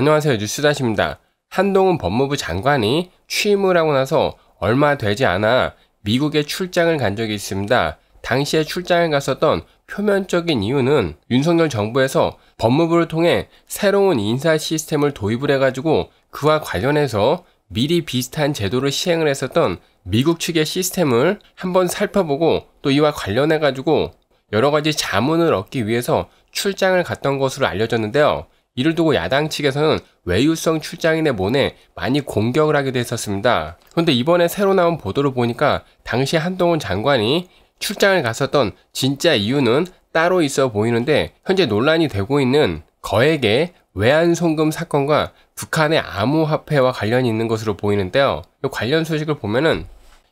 안녕하세요. 뉴스다시입니다. 한동훈 법무부 장관이 취임을 하고 나서 얼마 되지 않아 미국에 출장을 간 적이 있습니다. 당시에 출장을 갔었던 표면적인 이유는 윤석열 정부에서 법무부를 통해 새로운 인사 시스템을 도입을 해가지고 그와 관련해서 미리 비슷한 제도를 시행을 했었던 미국 측의 시스템을 한번 살펴보고 또 이와 관련해가지고 여러 가지 자문을 얻기 위해서 출장을 갔던 것으로 알려졌는데요. 이를 두고 야당 측에서는 외유성 출장인의 몸에 많이 공격을 하기도 했었습니다. 그런데 이번에 새로 나온 보도를 보니까 당시 한동훈 장관이 출장을 갔었던 진짜 이유는 따로 있어 보이는데 현재 논란이 되고 있는 거액의 외환 송금 사건과 북한의 암호화폐와 관련이 있는 것으로 보이는데요. 관련 소식을 보면은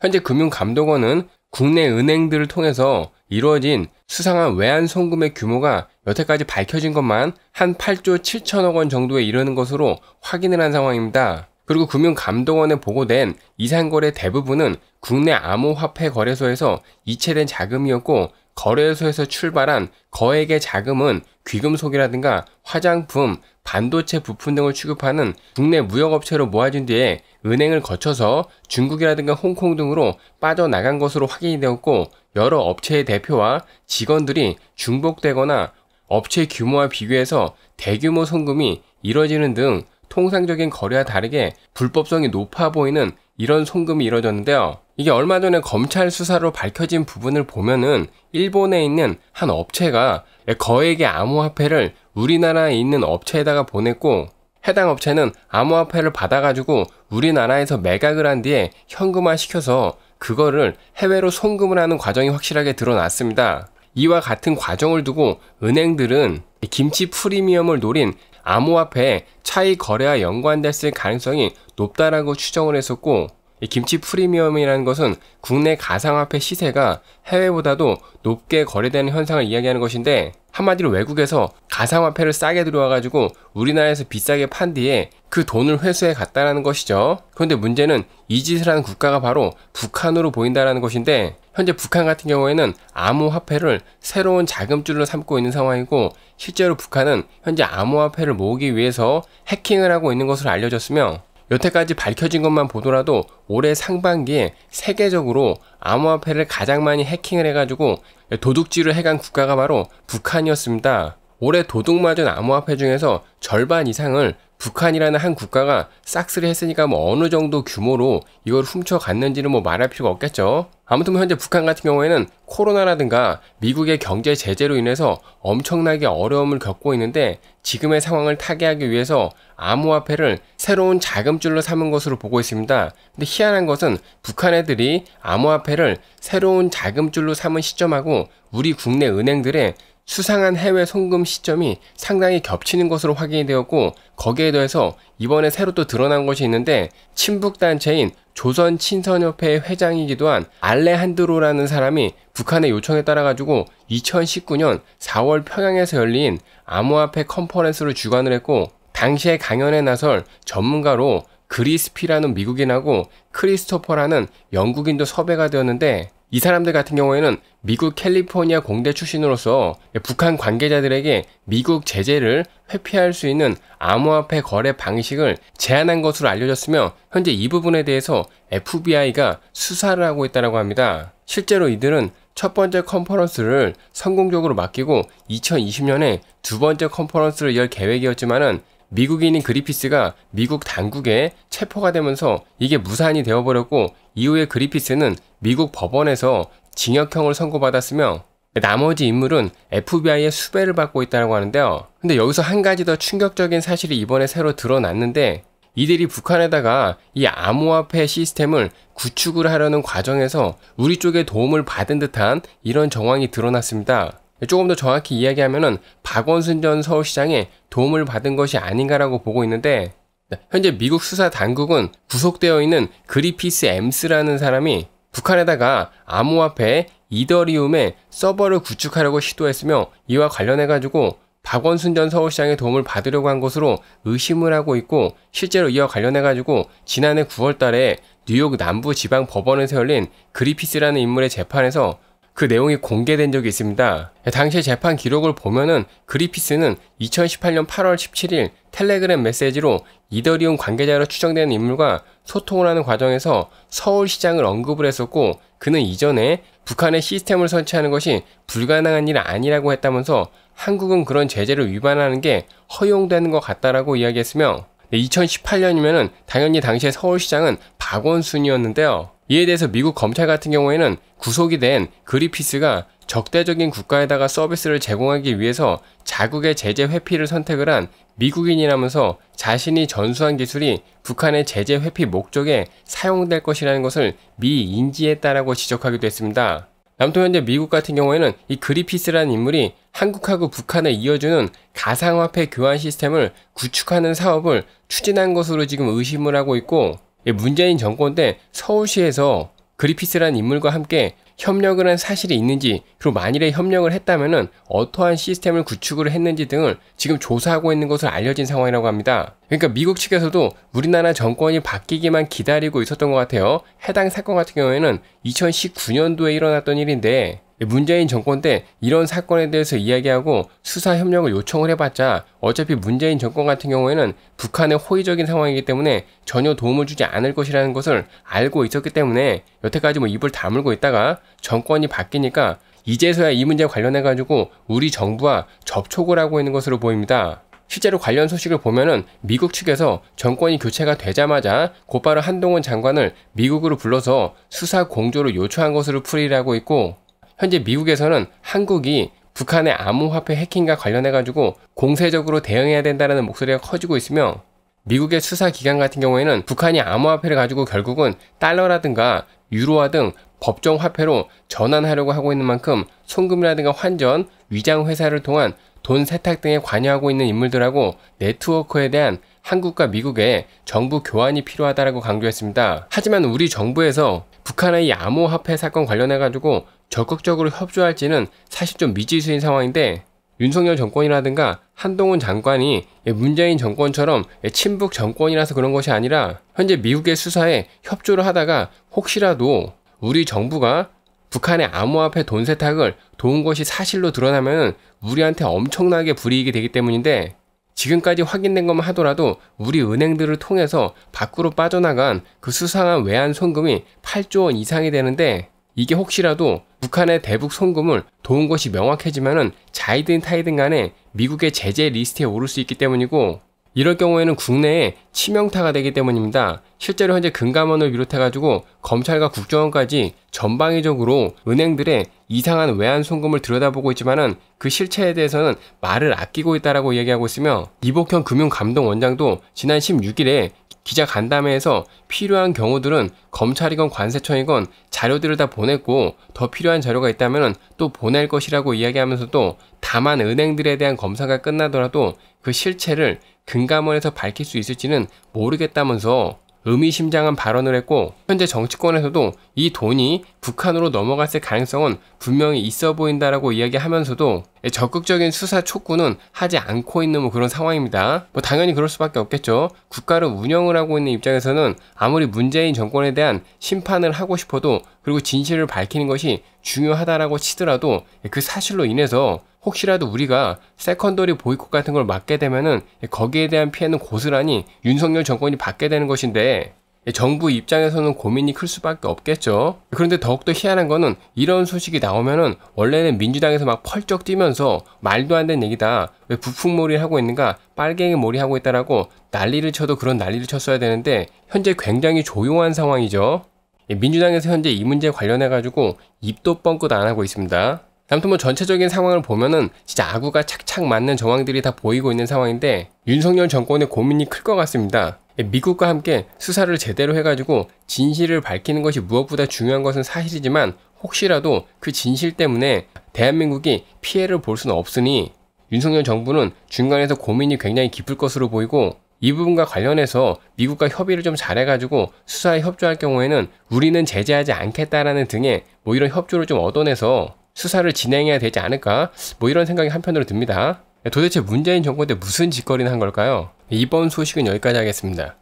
현재 금융감독원은 국내 은행들을 통해서 이루어진 수상한 외환 송금의 규모가 여태까지 밝혀진 것만 한 8조 7천억 원 정도에 이르는 것으로 확인을 한 상황입니다. 그리고 금융감독원에 보고된 이상거래 대부분은 국내 암호화폐 거래소에서 이체된 자금이었고 거래소에서 출발한 거액의 자금은 귀금속이라든가 화장품, 반도체 부품 등을 취급하는 국내 무역업체로 모아진 뒤에 은행을 거쳐서 중국이라든가 홍콩 등으로 빠져나간 것으로 확인이 되었고 여러 업체의 대표와 직원들이 중복되거나 업체 규모와 비교해서 대규모 송금이 이뤄지는 등 통상적인 거래와 다르게 불법성이 높아 보이는 이런 송금이 이뤄졌는데요. 이게 얼마 전에 검찰 수사로 밝혀진 부분을 보면은 일본에 있는 한 업체가 거액의 암호화폐를 우리나라에 있는 업체에다가 보냈고 해당 업체는 암호화폐를 받아가지고 우리나라에서 매각을 한 뒤에 현금화 시켜서 그거를 해외로 송금을 하는 과정이 확실하게 드러났습니다. 이와 같은 과정을 두고 은행들은 김치 프리미엄을 노린 암호화폐 차이 거래와 연관됐을 가능성이 높다라고 추정을 했었고 김치 프리미엄이라는 것은 국내 가상화폐 시세가 해외보다도 높게 거래되는 현상을 이야기하는 것인데 한마디로 외국에서 가상화폐를 싸게 들어와가지고 우리나라에서 비싸게 판 뒤에 그 돈을 회수해 갔다라는 것이죠. 그런데 문제는 이 짓을 하는 국가가 바로 북한으로 보인다라는 것인데 현재 북한 같은 경우에는 암호화폐를 새로운 자금줄로 삼고 있는 상황이고 실제로 북한은 현재 암호화폐를 모으기 위해서 해킹을 하고 있는 것으로 알려졌으며 여태까지 밝혀진 것만 보더라도 올해 상반기에 세계적으로 암호화폐를 가장 많이 해킹을 해가지고 도둑질을 해간 국가가 바로 북한이었습니다. 올해 도둑맞은 암호화폐 중에서 절반 이상을 북한이라는 한 국가가 싹쓸이 했으니까 뭐 어느 정도 규모로 이걸 훔쳐갔는지는 뭐 말할 필요가 없겠죠. 아무튼 뭐 현재 북한 같은 경우에는 코로나라든가 미국의 경제 제재로 인해서 엄청나게 어려움을 겪고 있는데 지금의 상황을 타개하기 위해서 암호화폐를 새로운 자금줄로 삼은 것으로 보고 있습니다. 근데 희한한 것은 북한 애들이 암호화폐를 새로운 자금줄로 삼은 시점하고 우리 국내 은행들의 수상한 해외 송금 시점이 상당히 겹치는 것으로 확인이 되었고 거기에 더해서 이번에 새로 또 드러난 것이 있는데 친북 단체인 조선 친선협회 의 회장이기도 한 알레한드로라는 사람이 북한의 요청에 따라 가지고 2019년 4월 평양에서 열린 암호화폐 컨퍼런스를 주관을 했고 당시에 강연에 나설 전문가로 그리스피라는 미국인하고 크리스토퍼라는 영국인도 섭외가 되었는데 이 사람들 같은 경우에는 미국 캘리포니아 공대 출신으로서 북한 관계자들에게 미국 제재를 회피할 수 있는 암호화폐 거래 방식을 제안한 것으로 알려졌으며 현재 이 부분에 대해서 FBI가 수사를 하고 있다고 합니다. 실제로 이들은 첫 번째 컨퍼런스를 성공적으로 맡기고 2020년에 두 번째 컨퍼런스를 열 계획이었지만은 미국인인 그리피스가 미국 당국에 체포가 되면서 이게 무산이 되어버렸고 이후에 그리피스는 미국 법원에서 징역형을 선고받았으며 나머지 인물은 FBI의 수배를 받고 있다고 하는데요. 근데 여기서 한 가지 더 충격적인 사실이 이번에 새로 드러났는데 이들이 북한에다가 이 암호화폐 시스템을 구축을 하려는 과정에서 우리 쪽에 도움을 받은 듯한 이런 정황이 드러났습니다. 조금 더 정확히 이야기하면은 박원순 전 서울시장의 도움을 받은 것이 아닌가라고 보고 있는데 네, 현재 미국 수사 당국은 구속되어 있는 그리피스 엠스라는 사람이 북한에다가 암호화폐 이더리움의 서버를 구축하려고 시도했으며 이와 관련해 가지고 박원순 전 서울시장의 도움을 받으려고 한 것으로 의심을 하고 있고 실제로 이와 관련해 가지고 지난해 9월 달에 뉴욕 남부 지방 법원에서 열린 그리피스라는 인물의 재판에서 그 내용이 공개된 적이 있습니다. 당시 재판 기록을 보면은 그리피스는 2018년 8월 17일 텔레그램 메시지로 이더리움 관계자로 추정되는 인물과 소통을 하는 과정에서 서울시장을 언급을 했었고 그는 이전에 북한의 시스템을 설치하는 것이 불가능한 일 아니라고 했다면서 한국은 그런 제재를 위반하는 게 허용되는 것 같다라고 이야기했으며 2018년이면은 당연히 당시에 서울시장은 박원순이었는데요. 이에 대해서 미국 검찰 같은 경우에는 구속이 된 그리피스가 적대적인 국가에다가 서비스를 제공하기 위해서 자국의 제재 회피를 선택을 한 미국인이라면서 자신이 전수한 기술이 북한의 제재 회피 목적에 사용될 것이라는 것을 미 인지했다라고 지적하기도 했습니다. 남통 현재 미국 같은 경우에는 이 그리피스라는 인물이 한국하고 북한을 이어주는 가상화폐 교환 시스템을 구축하는 사업을 추진한 것으로 지금 의심을 하고 있고 예, 문재인 정권 때 서울시에서 그리피스라는 인물과 함께 협력을 한 사실이 있는지 그리고 만일에 협력을 했다면 어떠한 시스템을 구축을 했는지 등을 지금 조사하고 있는 것으로 알려진 상황이라고 합니다. 그러니까 미국 측에서도 우리나라 정권이 바뀌기만 기다리고 있었던 것 같아요. 해당 사건 같은 경우에는 2019년도에 일어났던 일인데 문재인 정권 때 이런 사건에 대해서 이야기하고 수사 협력을 요청을 해봤자 어차피 문재인 정권 같은 경우에는 북한의 호의적인 상황이기 때문에 전혀 도움을 주지 않을 것이라는 것을 알고 있었기 때문에 여태까지 뭐 입을 다물고 있다가 정권이 바뀌니까 이제서야 이 문제 관련해 가지고 우리 정부와 접촉을 하고 있는 것으로 보입니다. 실제로 관련 소식을 보면은 미국 측에서 정권이 교체가 되자마자 곧바로 한동훈 장관을 미국으로 불러서 수사 공조를 요청한 것으로 풀이를하고 있고 현재 미국에서는 한국이 북한의 암호화폐 해킹과 관련해가지고 공세적으로 대응해야 된다는 목소리가 커지고 있으며 미국의 수사기관 같은 경우에는 북한이 암호화폐를 가지고 결국은 달러라든가 유로화 등 법정 화폐로 전환하려고 하고 있는 만큼 송금이라든가 환전, 위장 회사를 통한 돈 세탁 등에 관여하고 있는 인물들하고 네트워크에 대한 한국과 미국의 정부 교환이 필요하다고 강조했습니다. 하지만 우리 정부에서 북한의 암호화폐 사건 관련해 가지고 적극적으로 협조할지는 사실 좀 미지수인 상황인데 윤석열 정권이라든가 한동훈 장관이 예, 문재인 정권처럼 예, 친북 정권이라서 그런 것이 아니라 현재 미국의 수사에 협조를 하다가 혹시라도 우리 정부가 북한의 암호화폐 돈 세탁을 도운 것이 사실로 드러나면 우리한테 엄청나게 불이익이 되기 때문인데 지금까지 확인된 것만 하더라도 우리 은행들을 통해서 밖으로 빠져나간 그 수상한 외환 송금이 8조 원 이상이 되는데 이게 혹시라도 북한의 대북 송금을 도운 것이 명확해지면은 자이든 타이든 간에 미국의 제재 리스트에 오를 수 있기 때문이고 이럴 경우에는 국내에 치명타가 되기 때문입니다. 실제로 현재 금감원을 비롯해가지고 검찰과 국정원까지 전방위적으로 은행들의 이상한 외환 송금을 들여다보고 있지만은 그 실체에 대해서는 말을 아끼고 있다라고 얘기하고 있으며 이복현 금융감독원장도 지난 16일에 기자 간담회에서 필요한 경우들은 검찰이건 관세청이건 자료들을 다 보냈고 더 필요한 자료가 있다면 또 보낼 것이라고 이야기하면서도 다만 은행들에 대한 검사가 끝나더라도 그 실체를 금감원에서 밝힐 수 있을지는 모르겠다면서 의미심장한 발언을 했고 현재 정치권에서도 이 돈이 북한으로 넘어갔을 가능성은 분명히 있어 보인다라고 이야기하면서도 적극적인 수사 촉구는 하지 않고 있는 뭐 그런 상황입니다. 뭐 당연히 그럴 수밖에 없겠죠. 국가를 운영을 하고 있는 입장에서는 아무리 문재인 정권에 대한 심판을 하고 싶어도 그리고 진실을 밝히는 것이 중요하다라고 치더라도 그 사실로 인해서 혹시라도 우리가 세컨더리 보이콧 같은 걸 막게 되면은 거기에 대한 피해는 고스란히 윤석열 정권이 받게 되는 것인데 정부 입장에서는 고민이 클 수밖에 없겠죠. 그런데 더욱더 희한한 거는 이런 소식이 나오면은 원래는 민주당에서 막 펄쩍 뛰면서 말도 안 되는 얘기다. 왜 부풍몰이를 하고 있는가? 빨갱이 몰이 하고 있다라고 난리를 쳐도 그런 난리를 쳤어야 되는데 현재 굉장히 조용한 상황이죠. 민주당에서 현재 이 문제 관련해 가지고 입도 뻥끗 안 하고 있습니다. 아무튼 뭐 전체적인 상황을 보면은 진짜 아구가 착착 맞는 정황들이 다 보이고 있는 상황인데 윤석열 정권의 고민이 클 것 같습니다. 예, 미국과 함께 수사를 제대로 해가지고 진실을 밝히는 것이 무엇보다 중요한 것은 사실이지만 혹시라도 그 진실 때문에 대한민국이 피해를 볼 수는 없으니 윤석열 정부는 중간에서 고민이 굉장히 깊을 것으로 보이고 이 부분과 관련해서 미국과 협의를 좀 잘해가지고 수사에 협조할 경우에는 우리는 제재하지 않겠다라는 등의 뭐 이런 협조를 좀 얻어내서 수사를 진행해야 되지 않을까 뭐 이런 생각이 한편으로 듭니다. 도대체 문재인 정권 때 무슨 짓거리는한 걸까요? 이번 소식은 여기까지 하겠습니다.